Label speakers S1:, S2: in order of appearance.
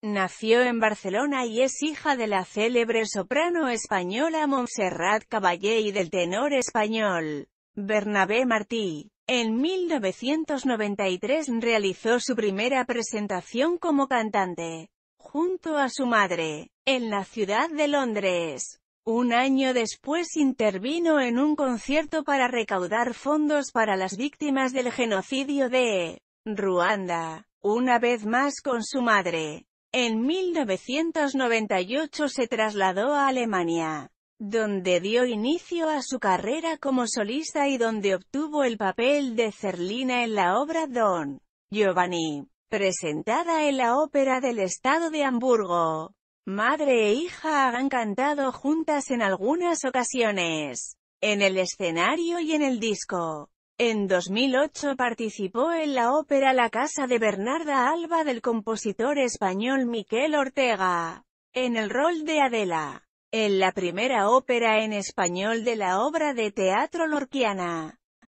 S1: Nació en Barcelona y es hija de la célebre soprano española Montserrat Caballé y del tenor español Bernabé Martí. En 1993 realizó su primera presentación como cantante, junto a su madre, en la ciudad de Londres. Un año después intervino en un concierto para recaudar fondos para las víctimas del genocidio de Ruanda, una vez más con su madre. En 1998 se trasladó a Alemania, donde dio inicio a su carrera como solista y donde obtuvo el papel de Cerlina en la obra Don Giovanni, presentada en la Ópera del Estado de Hamburgo. Madre e hija han cantado juntas en algunas ocasiones, en el escenario y en el disco. En 2008 participó en la ópera La Casa de Bernarda Alba del compositor español Miquel Ortega, en el rol de Adela, en la primera ópera en español de la obra de teatro lorquiana.